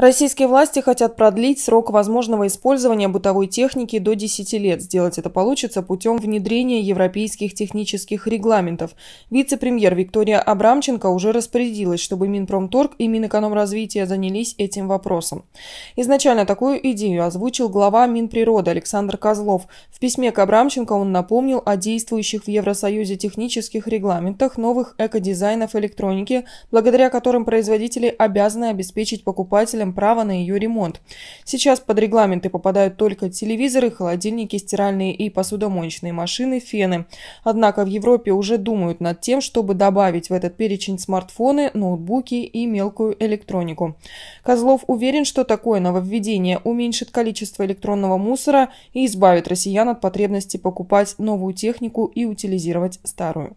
Российские власти хотят продлить срок возможного использования бытовой техники до 10 лет. Сделать это получится путем внедрения европейских технических регламентов. Вице-премьер Виктория Абрамченко уже распорядилась, чтобы Минпромторг и Минэкономразвития занялись этим вопросом. Изначально такую идею озвучил глава Минприроды Александр Козлов. В письме к Абрамченко он напомнил о действующих в Евросоюзе технических регламентах новых экодизайнов электроники, благодаря которым производители обязаны обеспечить покупателям имеем право на ее ремонт. Сейчас под регламенты попадают только телевизоры, холодильники, стиральные и посудомоечные машины, фены. Однако в Европе уже думают над тем, чтобы добавить в этот перечень смартфоны, ноутбуки и мелкую электронику. Козлов уверен, что такое нововведение уменьшит количество электронного мусора и избавит россиян от потребности покупать новую технику и утилизировать старую.